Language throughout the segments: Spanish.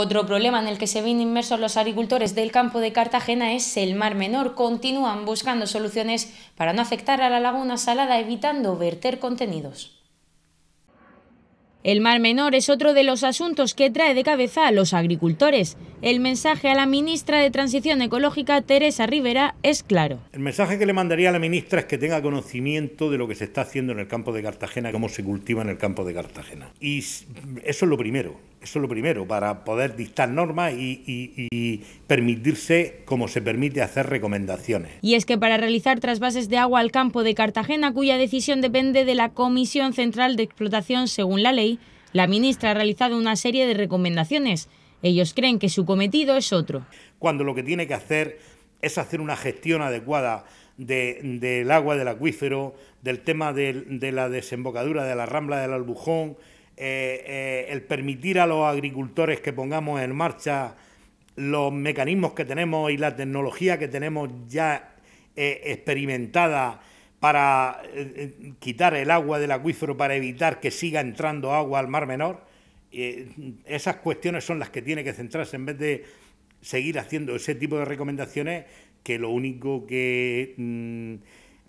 Otro problema en el que se ven inmersos los agricultores del campo de Cartagena es el mar menor. Continúan buscando soluciones para no afectar a la laguna salada, evitando verter contenidos. El mar menor es otro de los asuntos que trae de cabeza a los agricultores. El mensaje a la ministra de Transición Ecológica, Teresa Rivera, es claro. El mensaje que le mandaría a la ministra es que tenga conocimiento de lo que se está haciendo en el campo de Cartagena, cómo se cultiva en el campo de Cartagena. Y eso es lo primero. Eso es lo primero, para poder dictar normas y, permitirse, como se permite, hacer recomendaciones. Y es que para realizar trasvases de agua al campo de Cartagena, cuya decisión depende de la Comisión Central de Explotación según la ley, la ministra ha realizado una serie de recomendaciones. Ellos creen que su cometido es otro. Cuando lo que tiene que hacer es hacer una gestión adecuada del agua del acuífero, del tema de, de la desembocadura de la rambla del Albujón, eh, eh, el permitir a los agricultores que pongamos en marcha los mecanismos que tenemos y la tecnología que tenemos ya eh, experimentada para quitar el agua del acuífero para evitar que siga entrando agua al mar menor. esas cuestiones son las que tiene que centrarse en vez de seguir haciendo ese tipo de recomendaciones que lo único que mm,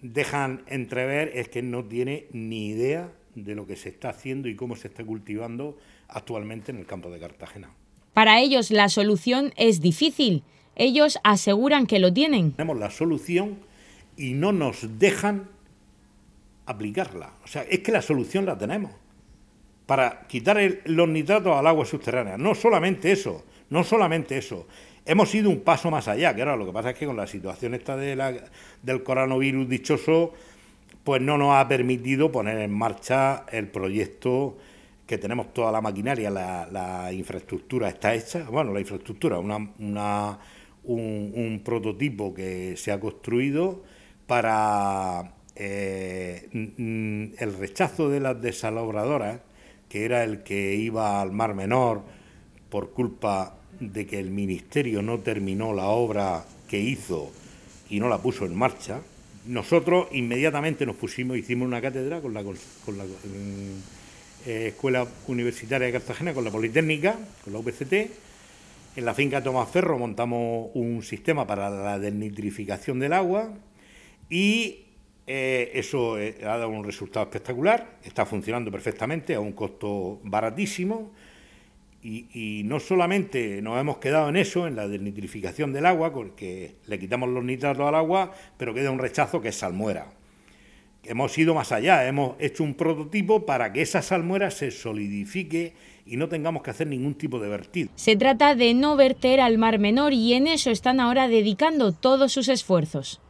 dejan entrever es que no tiene ni idea de lo que se está haciendo y cómo se está cultivando actualmente en el campo de Cartagena. Para ellos la solución es difícil. Ellos aseguran que lo tienen. Tenemos la solución y no nos dejan aplicarla. O sea, es que la solución la tenemos para quitar los nitratos al agua subterránea. No solamente eso, no solamente eso. Hemos ido un paso más allá, que ahora lo que pasa es que con la situación esta de del coronavirus dichoso, pues no nos ha permitido poner en marcha el proyecto que tenemos toda la maquinaria, la, infraestructura está hecha, bueno, la infraestructura, un, prototipo que se ha construido para eh, el rechazo de las desalobradoras, que era el que iba al Mar Menor por culpa de que el Ministerio no terminó la obra que hizo y no la puso en marcha, nosotros inmediatamente nos pusimos, hicimos una cátedra con la, eh, Escuela Universitaria de Cartagena, con la Politécnica, con la UPCT. En la finca Tomás Ferro montamos un sistema para la desnitrificación del agua y eh, eso eh, ha dado un resultado espectacular, está funcionando perfectamente a un costo baratísimo. Y, no solamente nos hemos quedado en eso, en la desnitrificación del agua, porque le quitamos los nitratos al agua, pero queda un rechazo que es salmuera. Hemos ido más allá, hemos hecho un prototipo para que esa salmuera se solidifique y no tengamos que hacer ningún tipo de vertido. Se trata de no verter al mar menor y en eso están ahora dedicando todos sus esfuerzos.